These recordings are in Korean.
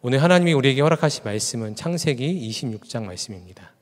오늘 하나님이 우리에게 허락하신 말씀은 창세기 26장 말씀입니다.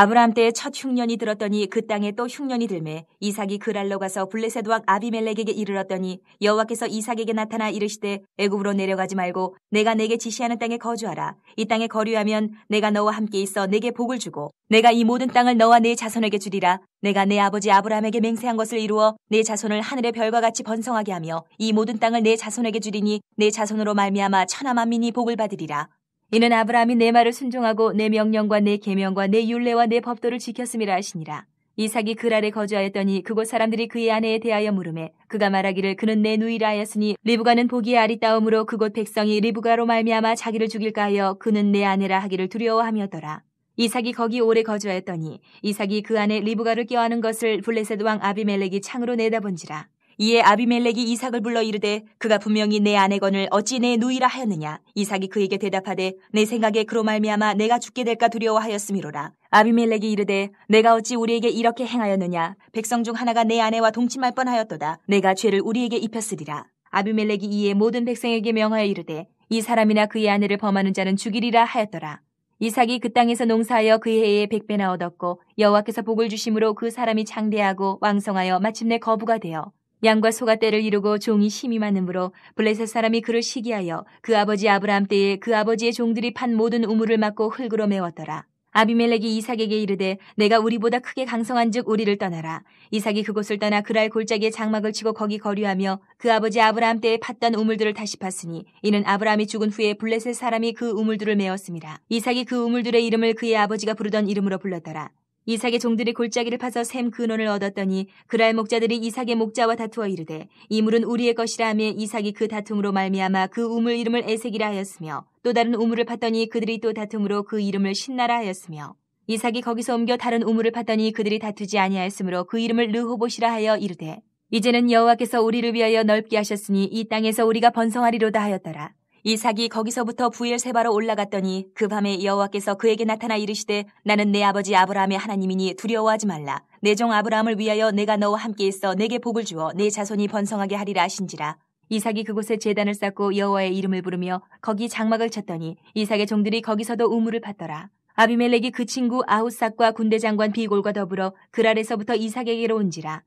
아브라함 때의 첫 흉년이 들었더니 그 땅에 또 흉년이 들매 이삭이 그랄로 가서 블레셋 왕 아비멜렉에게 이르렀더니 여호와께서 이삭에게 나타나 이르시되 애굽으로 내려가지 말고 내가 내게 지시하는 땅에 거주하라 이 땅에 거류하면 내가 너와 함께 있어 내게 복을 주고 내가 이 모든 땅을 너와 내 자손에게 주리라 내가 내 아버지 아브라함에게 맹세한 것을 이루어 내 자손을 하늘의 별과 같이 번성하게 하며 이 모든 땅을 내 자손에게 주리니 내 자손으로 말미암아 천하 만민이 복을 받으리라 이는 아브라함이 내 말을 순종하고 내 명령과 내 계명과 내 율례와 내 법도를 지켰음이라 하시니라. 이삭이 그아에 거주하였더니 그곳 사람들이 그의 아내에 대하여 물음에 그가 말하기를 그는 내 누이라 하였으니 리브가는 보기에 아리따움으로 그곳 백성이 리브가로 말미암아 자기를 죽일까 하여 그는 내 아내라 하기를 두려워하며더라. 이삭이 거기 오래 거주하였더니 이삭이 그 안에 리브가를 껴안은 것을 블레셋 왕 아비멜렉이 창으로 내다본지라. 이에 아비멜렉이 이삭을 불러 이르되 그가 분명히 내 아내건을 어찌 내 누이라 하였느냐 이삭이 그에게 대답하되 내 생각에 그로 말미암아 내가 죽게 될까 두려워하였음이로라 아비멜렉이 이르되 내가 어찌 우리에게 이렇게 행하였느냐 백성 중 하나가 내 아내와 동침할 뻔하였도다 내가 죄를 우리에게 입혔으리라 아비멜렉이 이에 모든 백성에게 명하여 이르되 이 사람이나 그의 아내를 범하는 자는 죽이리라 하였더라 이삭이 그 땅에서 농사하여 그 해에 백배나 얻었고 여호와께서 복을 주심으로 그 사람이 창대하고 왕성하여 마침내 거부가 되어 양과 소가 때를 이루고 종이 심이 많으므로 블레셋 사람이 그를 시기하여 그 아버지 아브라함 때에 그 아버지의 종들이 판 모든 우물을 막고 흙으로 메웠더라. 아비멜렉이 이삭에게 이르되 내가 우리보다 크게 강성한즉 우리를 떠나라. 이삭이 그곳을 떠나 그랄 골짜기에 장막을 치고 거기 거류하며 그 아버지 아브라함 때에 팠던 우물들을 다시 팠으니 이는 아브라함이 죽은 후에 블레셋 사람이 그 우물들을 메었습니다. 이삭이 그 우물들의 이름을 그의 아버지가 부르던 이름으로 불렀더라. 이삭의 종들이 골짜기를 파서 샘 근원을 얻었더니 그랄 목자들이 이삭의 목자와 다투어 이르되 이 물은 우리의 것이라 하며 이삭이 그 다툼으로 말미암아 그 우물 이름을 에색이라 하였으며 또 다른 우물을 팠더니 그들이 또 다툼으로 그 이름을 신나라 하였으며 이삭이 거기서 옮겨 다른 우물을 팠더니 그들이 다투지 아니하였으므로 그 이름을 르호봇이라 하여 이르되 이제는 여호와께서 우리를 위하여 넓게 하셨으니 이 땅에서 우리가 번성하리로다 하였더라 이삭이 거기서부터 부엘세바로 올라갔더니 그 밤에 여호와께서 그에게 나타나 이르시되 나는 내 아버지 아브라함의 하나님이니 두려워하지 말라 내 종 아브라함을 위하여 내가 너와 함께 있어 내게 복을 주어 내 자손이 번성하게 하리라 하신지라 이삭이 그곳에 제단을 쌓고 여호와의 이름을 부르며 거기 장막을 쳤더니 이삭의 종들이 거기서도 우물을 팠더라 아비멜렉이 그 친구 아우삭과 군대 장관 비골과 더불어 그랄에서부터 이삭에게로 온지라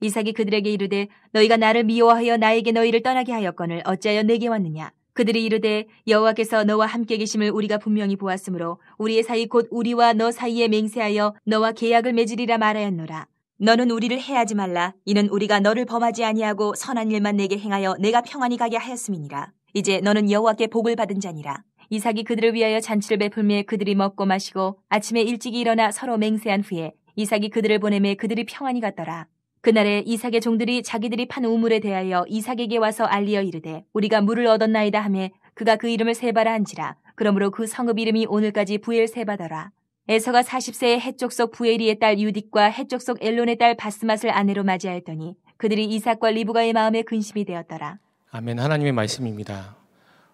이삭이 그들에게 이르되 너희가 나를 미워하여 나에게 너희를 떠나게 하였거늘 어찌하여 내게 왔느냐 그들이 이르되 여호와께서 너와 함께 계심을 우리가 분명히 보았으므로 우리의 사이 곧 우리와 너 사이에 맹세하여 너와 계약을 맺으리라 말하였노라. 너는 우리를 해하지 말라. 이는 우리가 너를 범하지 아니하고 선한 일만 내게 행하여 내가 평안히 가게 하였음이니라. 이제 너는 여호와께 복을 받은 자니라. 이삭이 그들을 위하여 잔치를 베풀매 그들이 먹고 마시고 아침에 일찍이 일어나 서로 맹세한 후에 이삭이 그들을 보내매 그들이 평안히 갔더라. 그날에 이삭의 종들이 자기들이 판 우물에 대하여 이삭에게 와서 알리어 이르되 우리가 물을 얻었나이다 하매 그가 그 이름을 세바라 한지라 그러므로 그 성읍 이름이 오늘까지 부엘 세바더라 에서가 4 0세에해쪽속 부엘이의 딸 유딕과 해쪽속 엘론의 딸 바스맛을 아내로 맞이하였더니 그들이 이삭과 리브가의 마음에 근심이 되었더라 아멘 하나님의 말씀입니다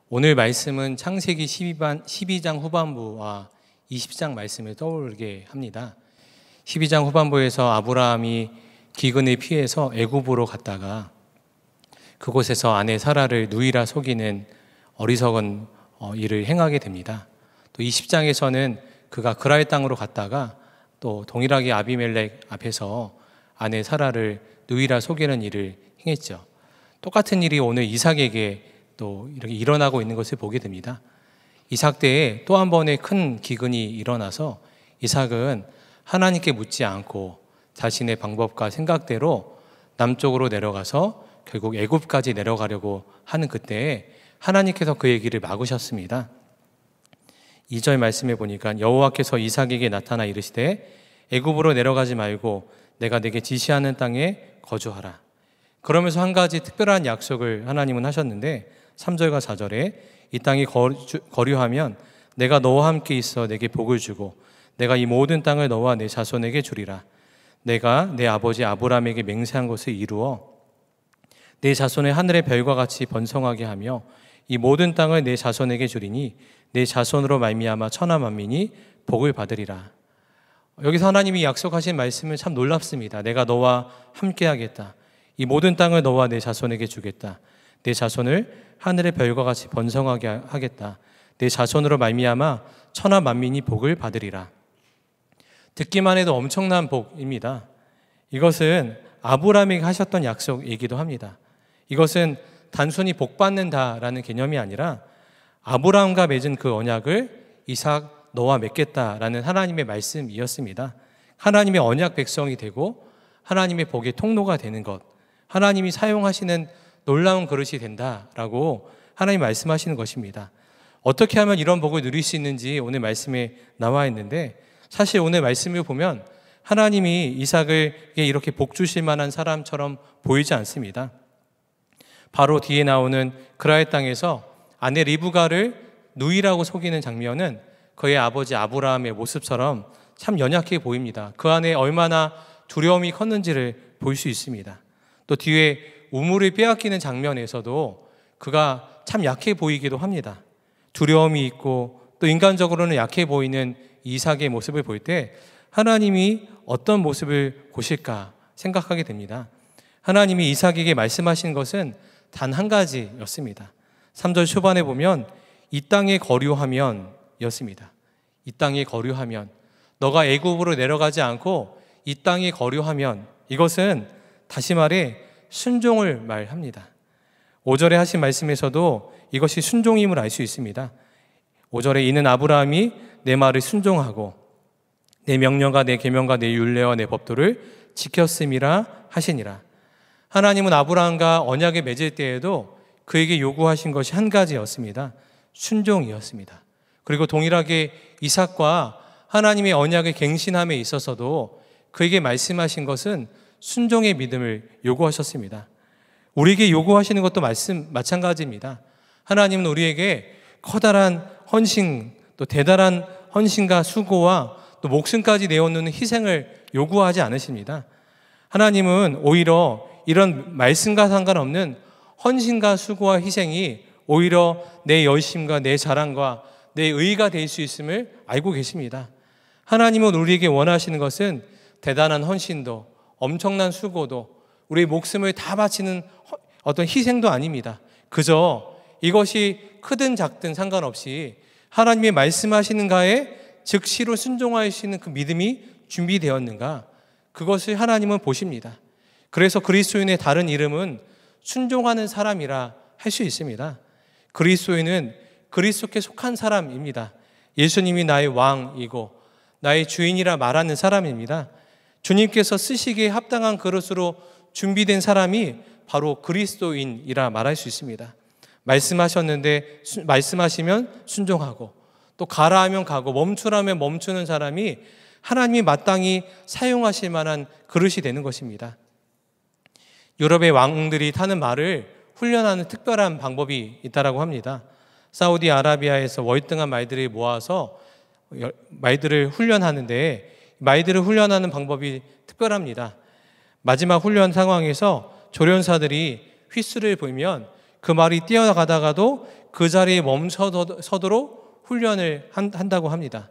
오늘 말씀은 창세기 12반, 12장 후반부와 20장 말씀을 떠올게 합니다 12장 후반부에서 아브라함이 기근을 피해서 애굽으로 갔다가 그곳에서 아내 사라를 누이라 속이는 어리석은 어, 일을 행하게 됩니다. 또 20장에서는 그가 그라의 땅으로 갔다가 또 동일하게 아비멜렉 앞에서 아내 사라를 누이라 속이는 일을 행했죠. 똑같은 일이 오늘 이삭에게 또 이렇게 일어나고 있는 것을 보게 됩니다. 이삭 때에 또 한 번의 큰 기근이 일어나서 이삭은 하나님께 묻지 않고 자신의 방법과 생각대로 남쪽으로 내려가서 결국 애굽까지 내려가려고 하는 그때에 하나님께서 그 얘기를 막으셨습니다. 2절 말씀해 보니까 여호와께서 이삭에게 나타나 이르시되 애굽으로 내려가지 말고 내가 내게 지시하는 땅에 거주하라. 그러면서 한 가지 특별한 약속을 하나님은 하셨는데 3절과 4절에 이 땅이 거류하면 내가 너와 함께 있어 내게 복을 주고 내가 이 모든 땅을 너와 내 자손에게 주리라. 내가 내 아버지 아브라함에게 맹세한 것을 이루어 내 자손의 하늘의 별과 같이 번성하게 하며 이 모든 땅을 내 자손에게 주리니 내 자손으로 말미암아 천하 만민이 복을 받으리라. 여기서 하나님이 약속하신 말씀은 참 놀랍습니다. 내가 너와 함께 하겠다. 이 모든 땅을 너와 내 자손에게 주겠다. 내 자손을 하늘의 별과 같이 번성하게 하겠다. 내 자손으로 말미암아 천하 만민이 복을 받으리라. 듣기만 해도 엄청난 복입니다. 이것은 아브라함이 하셨던 약속이기도 합니다. 이것은 단순히 복 받는다라는 개념이 아니라 아브라함과 맺은 그 언약을 이삭 너와 맺겠다라는 하나님의 말씀이었습니다. 하나님의 언약 백성이 되고 하나님의 복의 통로가 되는 것, 하나님이 사용하시는 놀라운 그릇이 된다라고 하나님 말씀하시는 것입니다. 어떻게 하면 이런 복을 누릴 수 있는지 오늘 말씀에 나와 있는데 사실 오늘 말씀을 보면 하나님이 이삭을 이렇게 복 주실 만한 사람처럼 보이지 않습니다. 바로 뒤에 나오는 그라의 땅에서 아내 리브가를 누이라고 속이는 장면은 그의 아버지 아브라함의 모습처럼 참 연약해 보입니다. 그 안에 얼마나 두려움이 컸는지를 볼 수 있습니다. 또 뒤에 우물을 빼앗기는 장면에서도 그가 참 약해 보이기도 합니다. 두려움이 있고 또 인간적으로는 약해 보이는 이삭의 모습을 볼 때 하나님이 어떤 모습을 보실까 생각하게 됩니다. 하나님이 이삭에게 말씀하신 것은 단 한 가지였습니다. 3절 초반에 보면 이 땅에 거류하면 였습니다. 이 땅에 거류하면 너가 애굽으로 내려가지 않고 이 땅에 거류하면 이것은 다시 말해 순종을 말합니다. 5절에 하신 말씀에서도 이것이 순종임을 알 수 있습니다. 5절에 이는 아브라함이 내 말을 순종하고 내 명령과 내 계명과 내 율례와 내 법도를 지켰음이라 하시니라. 하나님은 아브라함과 언약에 맺을 때에도 그에게 요구하신 것이 한 가지였습니다. 순종이었습니다. 그리고 동일하게 이삭과 하나님의 언약의 갱신함에 있어서도 그에게 말씀하신 것은 순종의 믿음을 요구하셨습니다. 우리에게 요구하시는 것도 말씀 마찬가지입니다. 하나님은 우리에게 커다란 헌신 또 대단한 헌신과 수고와 또 목숨까지 내어놓는 희생을 요구하지 않으십니다. 하나님은 오히려 이런 말씀과 상관없는 헌신과 수고와 희생이 오히려 내 열심과 내 자랑과 내 의의가 될 수 있음을 알고 계십니다. 하나님은 우리에게 원하시는 것은 대단한 헌신도 엄청난 수고도 우리 목숨을 다 바치는 어떤 희생도 아닙니다. 그저 이것이 크든 작든 상관없이 하나님의 말씀하시는가에 즉시로 순종하시는 그 믿음이 준비되었는가? 그것을 하나님은 보십니다. 그래서 그리스도인의 다른 이름은 순종하는 사람이라 할 수 있습니다. 그리스도인은 그리스도께 속한 사람입니다. 예수님이 나의 왕이고 나의 주인이라 말하는 사람입니다. 주님께서 쓰시기에 합당한 그릇으로 준비된 사람이 바로 그리스도인이라 말할 수 있습니다. 말씀하셨는데 수, 말씀하시면 순종하고 또 가라 하면 가고 멈추라면 멈추는 사람이 하나님이 마땅히 사용하실 만한 그릇이 되는 것입니다. 유럽의 왕들이 타는 말을 훈련하는 특별한 방법이 있다라고 합니다. 사우디 아라비아에서 월등한 말들을 모아서 말들을 훈련하는데 말들을 훈련하는 방법이 특별합니다. 마지막 훈련 상황에서 조련사들이 휘수를 불면 그 말이 뛰어가다가도 나그 자리에 멈춰서도록 훈련을 한, 다고 합니다.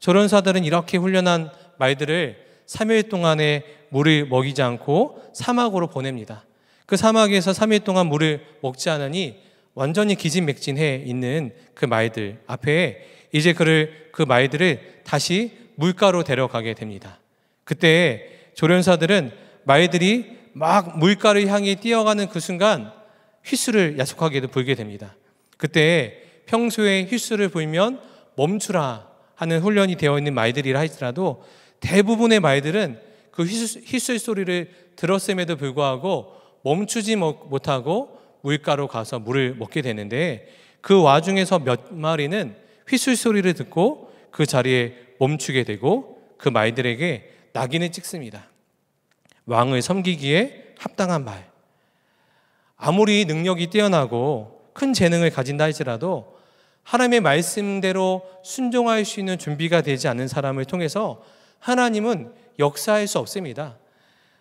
조련사들은 이렇게 훈련한 말들을 3일 동안에 물을 먹이지 않고 사막으로 보냅니다. 그 사막에서 3일 동안 물을 먹지 않으니 완전히 기진맥진해 있는 그 말들 앞에 이제 그를 그 말들을 다시 물가로 데려가게 됩니다. 그때 조련사들은 말들이 막 물가를 향해 뛰어가는 그 순간 휘수를 야속하게도 보이게 됩니다. 그때 평소에 휘수를 보이면 멈추라 하는 훈련이 되어 있는 말들이라 할지라도 대부분의 말들은 그 휘수, 휘수 소리를 들었음에도 불구하고 멈추지 뭐, 못하고 물가로 가서 물을 먹게 되는데 그 와중에서 몇 마리는 휘슬 소리를 듣고 그 자리에 멈추게 되고 그 말들에게 낙인을 찍습니다. 왕을 섬기기에 합당한 말. 아무리 능력이 뛰어나고 큰 재능을 가진다 할지라도 하나님의 말씀대로 순종할 수 있는 준비가 되지 않는 사람을 통해서 하나님은 역사할 수 없습니다.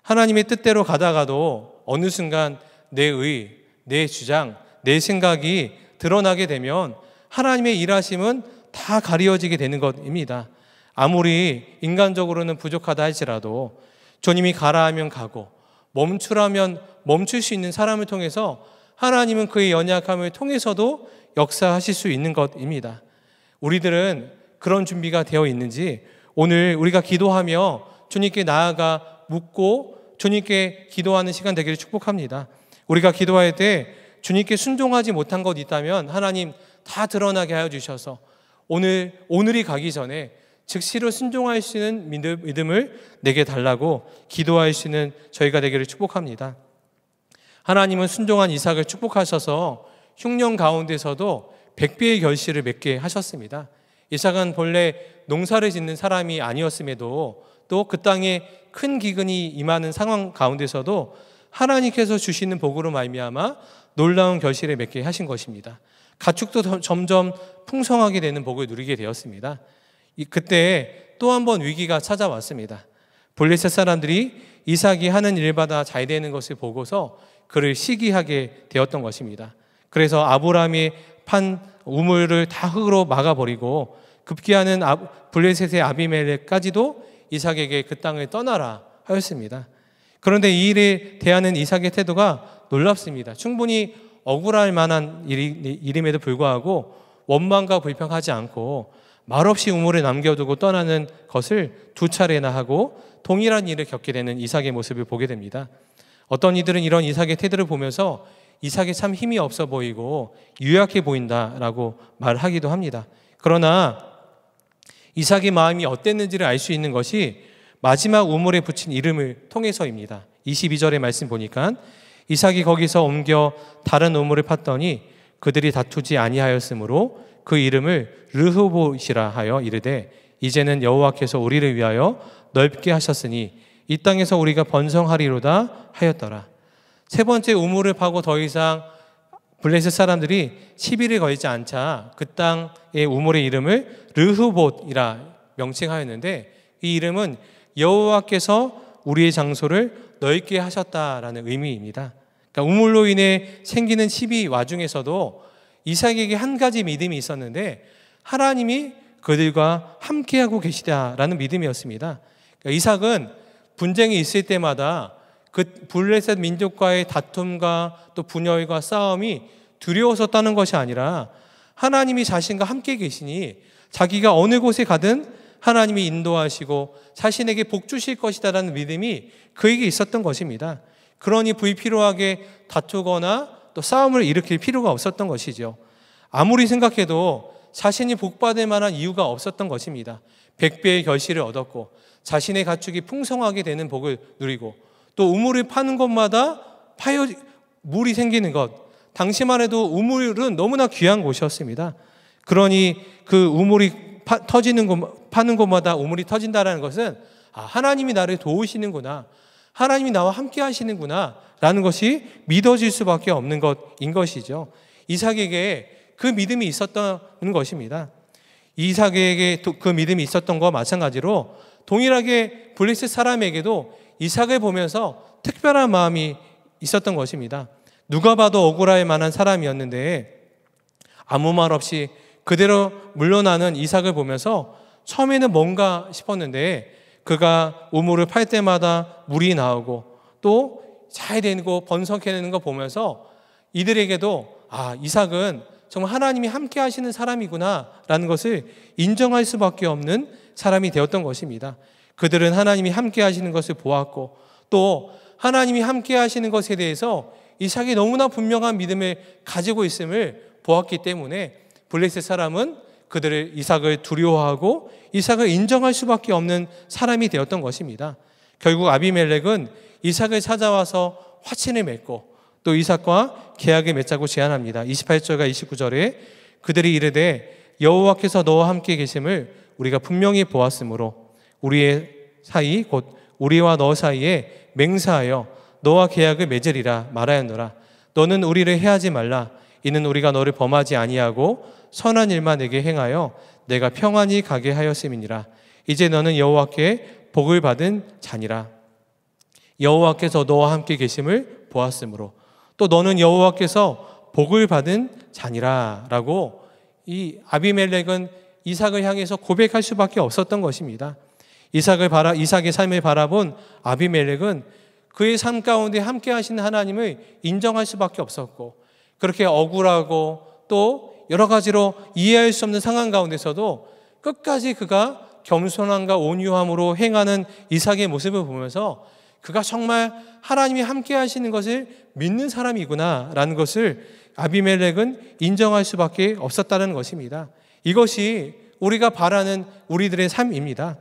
하나님의 뜻대로 가다가도 어느 순간 내 의, 내 주장, 내 생각이 드러나게 되면 하나님의 일하심은 다 가려지게 되는 것입니다. 아무리 인간적으로는 부족하다 할지라도 주님이 가라 하면 가고 멈추라면 멈출 수 있는 사람을 통해서 하나님은 그의 연약함을 통해서도 역사하실 수 있는 것입니다. 우리들은 그런 준비가 되어 있는지 오늘 우리가 기도하며 주님께 나아가 묻고 주님께 기도하는 시간 되기를 축복합니다. 우리가 기도할 때 주님께 순종하지 못한 것 있다면 하나님 다 드러나게 하여 주셔서 오늘 오늘이 가기 전에 즉시로 순종할 수 있는 믿음을 내게 달라고 기도할 수 있는 저희가 되기를 축복합니다. 하나님은 순종한 이삭을 축복하셔서 흉년 가운데서도 1 0의 결실을 맺게 하셨습니다. 이삭은 본래 농사를 짓는 사람이 아니었음에도 또 그 땅에 큰 기근이 임하는 상황 가운데서도 하나님께서 주시는 복으로 말미암아 놀라운 결실을 맺게 하신 것입니다. 가축도 점점 풍성하게 되는 복을 누리게 되었습니다. 그때 또 한 번 위기가 찾아왔습니다. 블레셋 사람들이 이삭이 하는 일마다 잘 되는 것을 보고서 그를 시기하게 되었던 것입니다. 그래서 아브라함이 판 우물을 다 흙으로 막아버리고 급기야는 블레셋의 아비멜렉까지도 이삭에게 그 땅을 떠나라 하였습니다. 그런데 이 일에 대하는 이삭의 태도가 놀랍습니다. 충분히 억울할 만한 일임에도 불구하고 원망과 불평하지 않고 말없이 우물에 남겨두고 떠나는 것을 두 차례나 하고 동일한 일을 겪게 되는 이삭의 모습을 보게 됩니다. 어떤 이들은 이런 이삭의 태도를 보면서 이삭이 참 힘이 없어 보이고 유약해 보인다라고 말하기도 합니다. 그러나 이삭의 마음이 어땠는지를 알 수 있는 것이 마지막 우물에 붙인 이름을 통해서입니다. 22절의 말씀 보니까 이삭이 거기서 옮겨 다른 우물을 팠더니 그들이 다투지 아니하였으므로 그 이름을 르흐보시라 하여 이르되 이제는 여호와께서 우리를 위하여 넓게 하셨으니 이 땅에서 우리가 번성하리로다 하였더라. 세 번째 우물을 파고 더 이상 블레셋 사람들이 시비를 걸지 않자 그 땅의 우물의 이름을 르흐봇이라 명칭하였는데 이 이름은 여호와께서 우리의 장소를 넓게 하셨다라는 의미입니다. 그러니까 우물로 인해 생기는 시비 와중에서도 이삭에게 한 가지 믿음이 있었는데 하나님이 그들과 함께하고 계시다라는 믿음이었습니다. 그러니까 이삭은 분쟁이 있을 때마다 그 블레셋 민족과의 다툼과 또 분열과 싸움이 두려웠었다는 것이 아니라 하나님이 자신과 함께 계시니 자기가 어느 곳에 가든 하나님이 인도하시고 자신에게 복 주실 것이다라는 믿음이 그에게 있었던 것입니다. 그러니 불필요하게 다투거나 또 싸움을 일으킬 필요가 없었던 것이죠. 아무리 생각해도 자신이 복받을 만한 이유가 없었던 것입니다. 백배의 결실을 얻었고 자신의 가축이 풍성하게 되는 복을 누리고 또 우물을 파는 곳마다 파여 물이 생기는 것 당시만 해도 우물은 너무나 귀한 곳이었습니다. 그러니 그 우물이 파, 터지는 곳 파는 곳마다 우물이 터진다라는 것은 아, 하나님이 나를 도우시는구나. 하나님이 나와 함께 하시는구나. 라는 것이 믿어질 수밖에 없는 것인 것이죠. 이삭에게 그 믿음이 있었던 것입니다. 이삭에게 그 믿음이 있었던 것 마찬가지로 동일하게 블레셋 사람에게도 이삭을 보면서 특별한 마음이 있었던 것입니다. 누가 봐도 억울할 만한 사람이었는데 아무 말 없이 그대로 물러나는 이삭을 보면서 처음에는 뭔가 싶었는데 그가 우물을 팔 때마다 물이 나오고 또잘 되고 번성해내는 거 보면서 이들에게도 아 이삭은 정말 하나님이 함께 하시는 사람이구나라는 것을 인정할 수밖에 없는 사람이 되었던 것입니다. 그들은 하나님이 함께 하시는 것을 보았고 또 하나님이 함께 하시는 것에 대해서 이삭이 너무나 분명한 믿음을 가지고 있음을 보았기 때문에 블레셋 사람은 그들을 이삭을 두려워하고 이삭을 인정할 수밖에 없는 사람이 되었던 것입니다. 결국 아비멜렉은 이삭을 찾아와서 화친을 맺고 또 이삭과 계약을 맺자고 제안합니다. 28절과 29절에 그들이 이르되 여호와께서 너와 함께 계심을 우리가 분명히 보았으므로 우리의 사이 곧 우리와 너 사이에 맹사하여 너와 계약을 맺으리라 말하였노라 너는 우리를 해하지 말라 이는 우리가 너를 범하지 아니하고 선한 일만 내게 행하여 내가 평안히 가게 하였음이니라 이제 너는 여호와께 복을 받은 자니라 여호와께서 너와 함께 계심을 보았으므로 또 너는 여호와께서 복을 받은 자니라라고 이 아비멜렉은 이삭을 향해서 고백할 수밖에 없었던 것입니다. 이삭을 바라 이삭의 삶을 바라본 아비멜렉은 그의 삶 가운데 함께 하신 하나님을 인정할 수밖에 없었고 그렇게 억울하고 또 여러 가지로 이해할 수 없는 상황 가운데서도 끝까지 그가 겸손함과 온유함으로 행하는 이삭의 모습을 보면서 그가 정말 하나님이 함께 하시는 것을 믿는 사람이구나라는 것을 아비멜렉은 인정할 수밖에 없었다는 것입니다. 이것이 우리가 바라는 우리들의 삶입니다.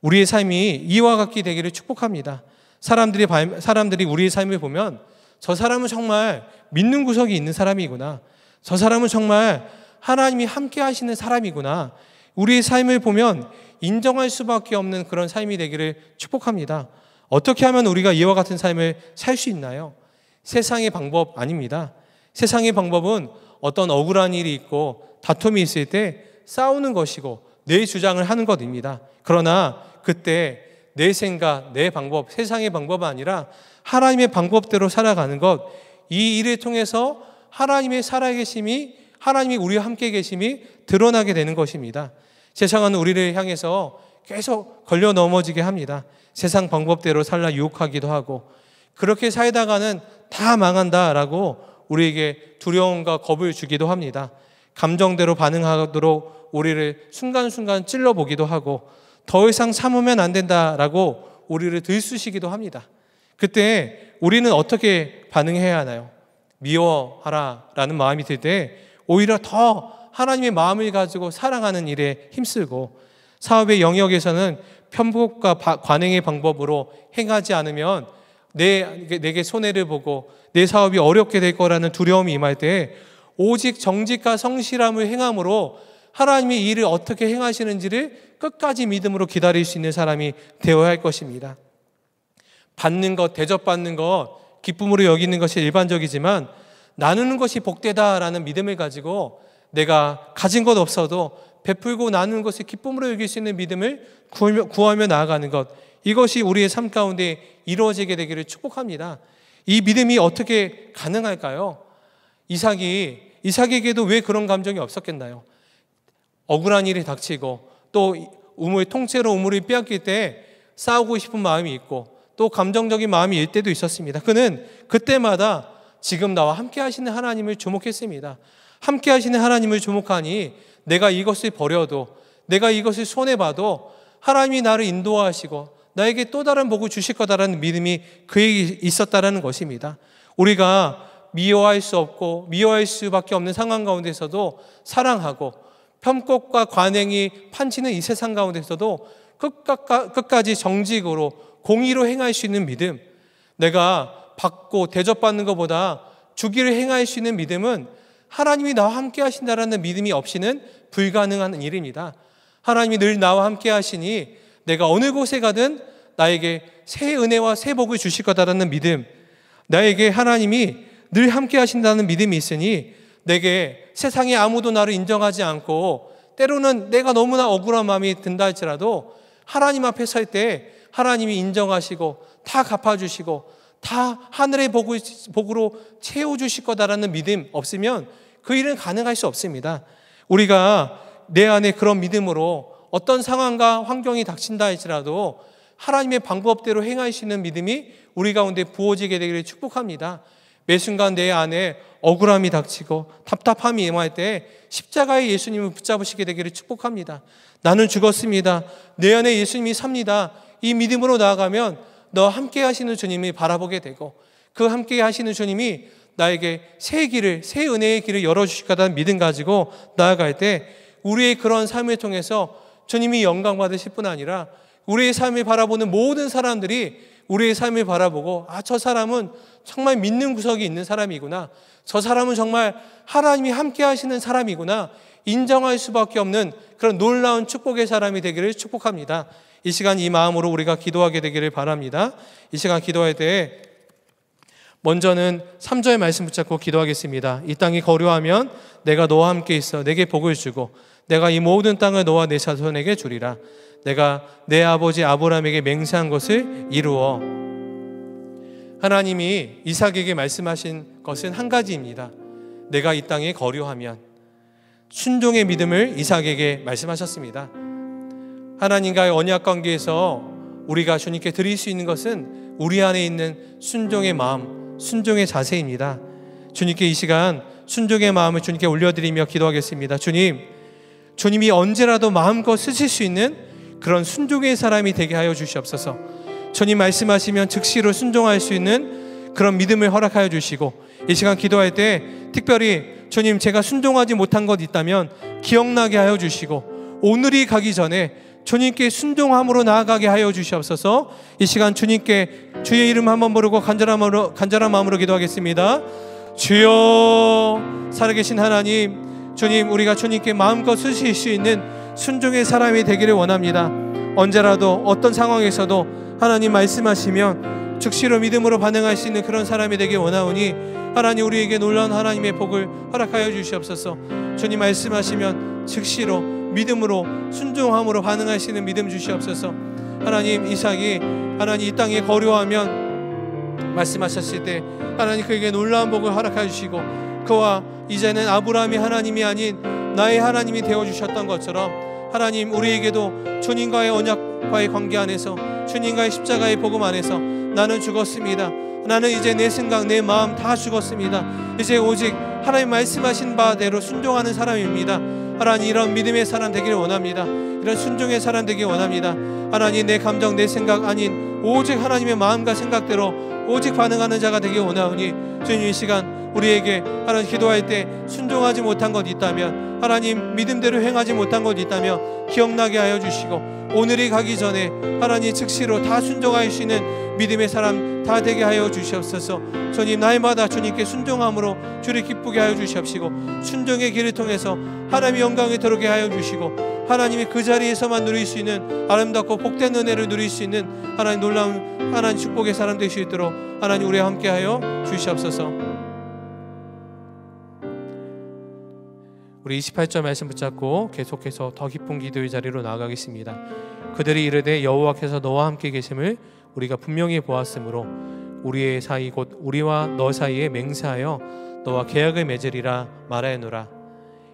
우리의 삶이 이와 같게 되기를 축복합니다. 사람들이, 사람들이 우리의 삶을 보면 저 사람은 정말 믿는 구석이 있는 사람이구나. 저 사람은 정말 하나님이 함께 하시는 사람이구나. 우리의 삶을 보면 인정할 수밖에 없는 그런 삶이 되기를 축복합니다. 어떻게 하면 우리가 이와 같은 삶을 살 수 있나요? 세상의 방법 아닙니다. 세상의 방법은 어떤 억울한 일이 있고 다툼이 있을 때 싸우는 것이고 내 주장을 하는 것입니다. 그러나 그때 내 생각, 내 방법, 세상의 방법 아니라 하나님의 방법대로 살아가는 것, 이 일을 통해서 하나님의 살아계심이, 하나님이 우리와 함께 계심이 드러나게 되는 것입니다. 세상은 우리를 향해서 계속 걸려 넘어지게 합니다. 세상 방법대로 살라 유혹하기도 하고 그렇게 살다가는 다 망한다라고 우리에게 두려움과 겁을 주기도 합니다. 감정대로 반응하도록 우리를 순간순간 찔러보기도 하고 더 이상 참으면 안 된다라고 우리를 들쑤시기도 합니다. 그때 우리는 어떻게 반응해야 하나요? 미워하라 라는 마음이 들 때 오히려 더 하나님의 마음을 가지고 사랑하는 일에 힘쓰고 사업의 영역에서는 편복과 관행의 방법으로 행하지 않으면 내, 내게 손해를 보고 내 사업이 어렵게 될 거라는 두려움이 임할 때 오직 정직과 성실함을 행함으로 하나님의 일을 어떻게 행하시는지를 끝까지 믿음으로 기다릴 수 있는 사람이 되어야 할 것입니다. 받는 것, 대접받는 것, 기쁨으로 여기는 것이 일반적이지만 나누는 것이 복되다라는 믿음을 가지고 내가 가진 것 없어도 베풀고 나누는 것을 기쁨으로 여길 수 있는 믿음을 구하며, 구하며 나아가는 것 이것이 우리의 삶 가운데 이루어지게 되기를 축복합니다. 이 믿음이 어떻게 가능할까요? 이삭이 이삭에게도 왜 그런 감정이 없었겠나요? 억울한 일이 닥치고 또 우물 통째로 우물이 빼앗길 때 싸우고 싶은 마음이 있고 또 감정적인 마음이 일 때도 있었습니다. 그는 그때마다 지금 나와 함께 하시는 하나님을 주목했습니다. 함께 하시는 하나님을 주목하니 내가 이것을 버려도 내가 이것을 손해 봐도 하나님이 나를 인도하시고 나에게 또 다른 복을 주실 거다라는 믿음이 그에게 있었다라는 것입니다. 우리가 미워할 수 없고 미워할 수밖에 없는 상황 가운데서도 사랑하고 편법과 관행이 판치는 이 세상 가운데서도 끝까지 정직으로 공의로 행할 수 있는 믿음 내가 받고 대접받는 것보다 주기를 행할 수 있는 믿음은 하나님이 나와 함께 하신다라는 믿음이 없이는 불가능한 일입니다. 하나님이 늘 나와 함께 하시니 내가 어느 곳에 가든 나에게 새 은혜와 새 복을 주실 거다라는 믿음, 나에게 하나님이 늘 함께 하신다는 믿음이 있으니 내게 세상에 아무도 나를 인정하지 않고 때로는 내가 너무나 억울한 마음이 든다 할지라도 하나님 앞에 설 때 하나님이 인정하시고 다 갚아주시고 다 하늘의 복으로 채워주실 거다라는 믿음 없으면 그 일은 가능할 수 없습니다. 우리가 내 안에 그런 믿음으로 어떤 상황과 환경이 닥친다 할지라도 하나님의 방법대로 행하시는 믿음이 우리 가운데 부어지게 되기를 축복합니다. 매 순간 내 안에 억울함이 닥치고 답답함이 임할 때 십자가에 예수님을 붙잡으시게 되기를 축복합니다. 나는 죽었습니다. 내 안에 예수님이 삽니다. 이 믿음으로 나아가면 너 함께 하시는 주님이 바라보게 되고 그 함께 하시는 주님이 나에게 새 길을, 새 은혜의 길을 열어주실 거라는 믿음 가지고 나아갈 때 우리의 그런 삶을 통해서 주님이 영광 받으실 뿐 아니라 우리의 삶을 바라보는 모든 사람들이 우리의 삶을 바라보고 아 저 사람은 정말 믿는 구석이 있는 사람이구나. 저 사람은 정말 하나님이 함께 하시는 사람이구나. 인정할 수밖에 없는 그런 놀라운 축복의 사람이 되기를 축복합니다. 이 시간 이 마음으로 우리가 기도하게 되기를 바랍니다. 이 시간 기도할 때 먼저는 3절의 말씀 붙잡고 기도하겠습니다. 이 땅이 거류하면 내가 너와 함께 있어 내게 복을 주고 내가 이 모든 땅을 너와 내 자손에게 주리라. 내가 내 아버지 아브라함에게 맹세한 것을 이루어 하나님이 이삭에게 말씀하신 것은 한 가지입니다. 내가 이 땅에 거류하면 순종의 믿음을 이삭에게 말씀하셨습니다. 하나님과의 언약 관계에서 우리가 주님께 드릴 수 있는 것은 우리 안에 있는 순종의 마음, 순종의 자세입니다. 주님께 이 시간 순종의 마음을 주님께 올려드리며 기도하겠습니다. 주님, 주님이 언제라도 마음껏 쓰실 수 있는 그런 순종의 사람이 되게 하여 주시옵소서. 주님 말씀하시면 즉시로 순종할 수 있는 그런 믿음을 허락하여 주시고 이 시간 기도할 때 특별히 주님 제가 순종하지 못한 것 있다면 기억나게 하여 주시고 오늘이 가기 전에 주님께 순종함으로 나아가게 하여 주시옵소서 이 시간 주님께 주의 이름 한번 부르고 간절한 마음으로, 간절한 마음으로 기도하겠습니다. 주여 살아계신 하나님 주님 우리가 주님께 마음껏 쓰실 수 있는 순종의 사람이 되기를 원합니다. 언제라도 어떤 상황에서도 하나님 말씀하시면 즉시로 믿음으로 반응할 수 있는 그런 사람이 되길 원하오니 하나님 우리에게 놀라운 하나님의 복을 허락하여 주시옵소서. 주님 말씀하시면 즉시로 믿음으로 순종함으로 반응할 수 있는 믿음 주시옵소서. 하나님 이삭이 하나님 이 땅에 거류하면 말씀하셨을 때 하나님 그에게 놀라운 복을 허락해 주시고 그와 이제는 아브라함이 하나님이 아닌 나의 하나님이 되어 주셨던 것처럼 하나님 우리에게도 주님과의 언약과의 관계 안에서 주님과의 십자가의 복음 안에서 나는 죽었습니다. 나는 이제 내 생각, 내 마음 다 죽었습니다. 이제 오직 하나님 말씀하신 바대로 순종하는 사람입니다. 하나님 이런 믿음의 사람 되기를 원합니다. 이런 순종의 사람 되기 원합니다. 하나님 내 감정 내 생각 아닌 오직 하나님의 마음과 생각대로 오직 반응하는 자가 되기 원하오니 주님 이 시간 우리에게 하나님 기도할 때 순종하지 못한 것 있다면 하나님 믿음대로 행하지 못한 것 있다면 기억나게 하여 주시고 오늘이 가기 전에 하나님 즉시로 다 순종할 수 있는 믿음의 사람 다 되게 하여 주시옵소서 주님 날마다 주님께 순종함으로 주를 기쁘게 하여 주시옵시고 순종의 길을 통해서 하나님의 영광이 들어게 하여 주시고 하나님이 그 자리에서만 누릴 수 있는 아름답고 복된 은혜를 누릴 수 있는 하나님 놀라운 하나님 축복의 사람 되실 있도록 하나님 우리와 함께하여 주시옵소서 주옵소서. 우리 28절 말씀 붙잡고 계속해서 더 깊은 기도의 자리로 나아가겠습니다. 그들이 이르되 여호와께서 너와 함께 계심을 우리가 분명히 보았으므로 우리의 사이 곧 우리와 너 사이에 맹세하여 너와 계약을 맺으리라 말하노라이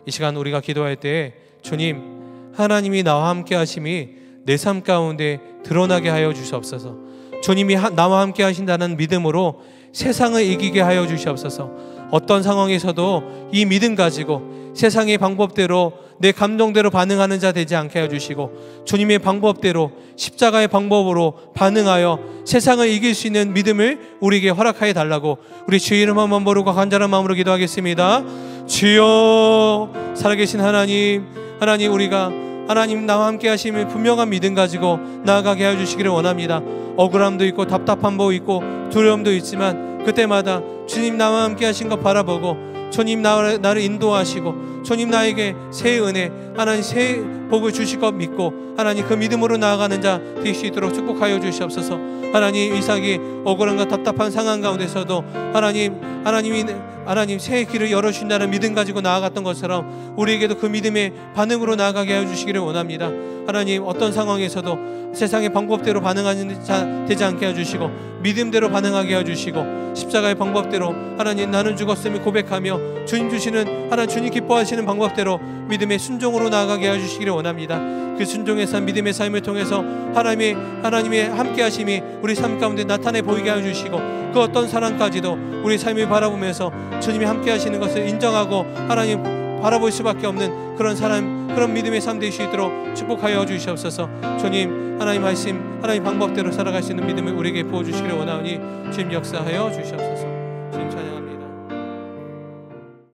시간 우리가 기도할 때 주님 하나님이 나와 함께 하심이 내 삶 가운데 드러나게 하여 주시옵소서. 주님이 나와 함께 하신다는 믿음으로 세상을 이기게 하여 주시옵소서. 어떤 상황에서도 이 믿음 가지고 세상의 방법대로 내 감정대로 반응하는 자 되지 않게 하여 주시고 주님의 방법대로 십자가의 방법으로 반응하여 세상을 이길 수 있는 믿음을 우리에게 허락하여 달라고 우리 주의 이름 만번 부르고 간절한 마음으로 기도하겠습니다. 주여 살아계신 하나님 하나님 우리가 하나님 나와 함께 하심을 분명한 믿음 가지고 나아가게 하여 주시기를 원합니다. 억울함도 있고 답답함도 있고 두려움도 있지만 그때마다 주님 나와 함께 하신 것 바라보고 주님 나를 인도하시고 주님 나에게 새 은혜 하나님 새 복을 주실 것 믿고 하나님 그 믿음으로 나아가는 자 될 수 있도록 축복하여 주시옵소서 하나님 이삭이 억울함과 답답한 상황 가운데서도 하나님 하나님이 하나님 새 길을 열어주신다는 믿음 가지고 나아갔던 것처럼 우리에게도 그 믿음의 반응으로 나아가게 하여 주시기를 원합니다 하나님 어떤 상황에서도 세상의 방법대로 반응하는 자 되지 않게 해주시고 믿음대로 반응하게 해주시고 십자가의 방법대로 하나님 나는 죽었음을 고백하며 주님 주시는 하나님 주님 기뻐하시는 방법대로 믿음의 순종으로 나아가게 해주시기를 원합니다. 그 순종의 삶, 믿음의 삶을 통해서 하나님의 하나님의 함께하심이 우리 삶 가운데 나타내 보이게 하여 주시고 그 어떤 사람까지도 우리 삶을 바라보면서 주님이 함께하시는 것을 인정하고 하나님 바라볼 수밖에 없는 그런 사람, 그런 믿음의 삶될수 있도록 축복하여 주시옵소서. 주님, 하나님 말씀, 하나님 방법대로 살아갈 수 있는 믿음을 우리에게 부어 주시기를 원하오니 주님 역사하여 주시옵소서. 주님 찬양.